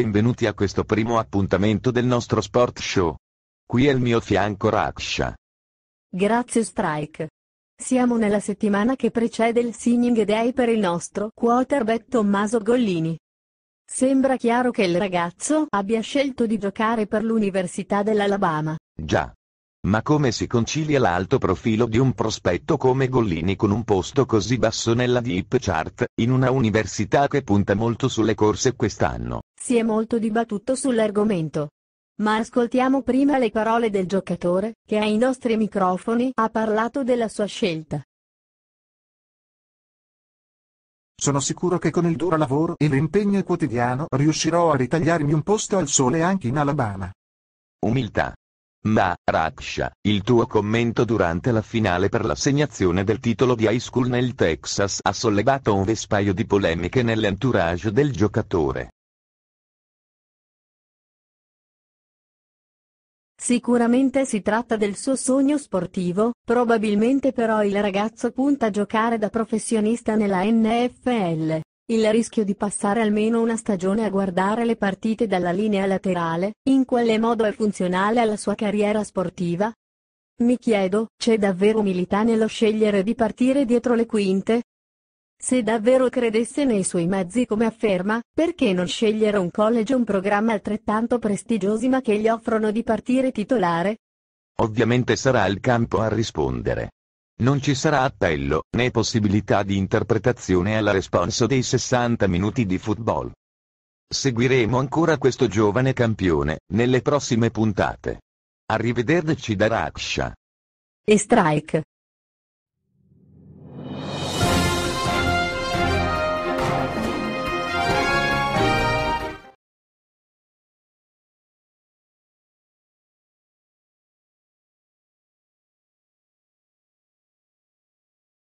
benvenuti a questo primo appuntamento del nostro sport show. Qui è il mio fianco Raksha. Grazie Strike. Siamo nella settimana che precede il signing day per il nostro quarterback Tommaso Gollini. Sembra chiaro che il ragazzo abbia scelto di giocare per l'Università dell'Alabama. Già, ma come si concilia l'alto profilo di un prospetto come Gollini con un posto così basso nella VIP chart, in una università che punta molto sulle corse quest'anno? Si è molto dibattuto sull'argomento. Ma ascoltiamo prima le parole del giocatore, che ai nostri microfoni ha parlato della sua scelta. Sono sicuro che con il duro lavoro e l'impegno quotidiano riuscirò a ritagliarmi un posto al sole anche in Alabama. Umiltà. Ma, Raksha, il tuo commento durante la finale per l'assegnazione del titolo di high school nel Texas ha sollevato un vespaio di polemiche nell'entourage del giocatore. Sicuramente si tratta del suo sogno sportivo, probabilmente però il ragazzo punta a giocare da professionista nella NFL il rischio di passare almeno una stagione a guardare le partite dalla linea laterale, in quale modo è funzionale alla sua carriera sportiva? Mi chiedo, c'è davvero umilità nello scegliere di partire dietro le quinte? Se davvero credesse nei suoi mezzi come afferma, perché non scegliere un college o un programma altrettanto prestigiosi ma che gli offrono di partire titolare? Ovviamente sarà il campo a rispondere. Non ci sarà appello, né possibilità di interpretazione alla responso dei 60 minuti di football. Seguiremo ancora questo giovane campione, nelle prossime puntate. Arrivederci da Raksha. E strike.